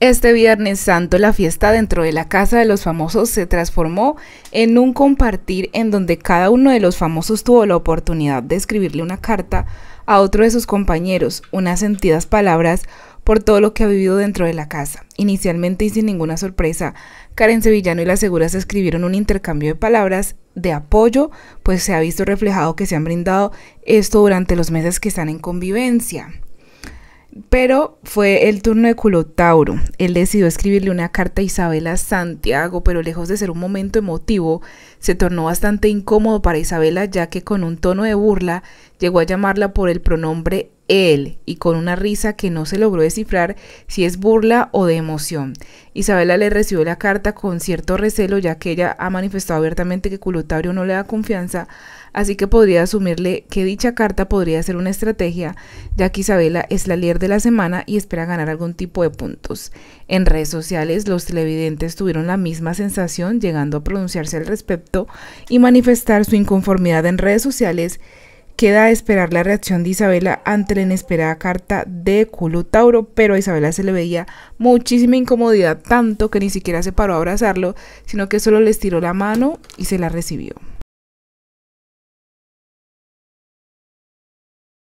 Este Viernes Santo la fiesta dentro de la Casa de los Famosos se transformó en un compartir en donde cada uno de los famosos tuvo la oportunidad de escribirle una carta a otro de sus compañeros, unas sentidas palabras por todo lo que ha vivido dentro de la casa. Inicialmente y sin ninguna sorpresa, Karen Sevillano y las Seguras escribieron un intercambio de palabras de apoyo, pues se ha visto reflejado que se han brindado esto durante los meses que están en convivencia. Pero fue el turno de Culotauro. Él decidió escribirle una carta a Isabela Santiago, pero lejos de ser un momento emotivo, se tornó bastante incómodo para Isabela, ya que con un tono de burla llegó a llamarla por el pronombre él y con una risa que no se logró descifrar si es burla o de emoción. Isabela le recibió la carta con cierto recelo ya que ella ha manifestado abiertamente que culotario no le da confianza, así que podría asumirle que dicha carta podría ser una estrategia ya que Isabela es la líder de la semana y espera ganar algún tipo de puntos. En redes sociales los televidentes tuvieron la misma sensación llegando a pronunciarse al respecto y manifestar su inconformidad en redes sociales Queda a esperar la reacción de Isabela ante la inesperada carta de Culo Tauro, pero a Isabela se le veía muchísima incomodidad, tanto que ni siquiera se paró a abrazarlo, sino que solo le estiró la mano y se la recibió.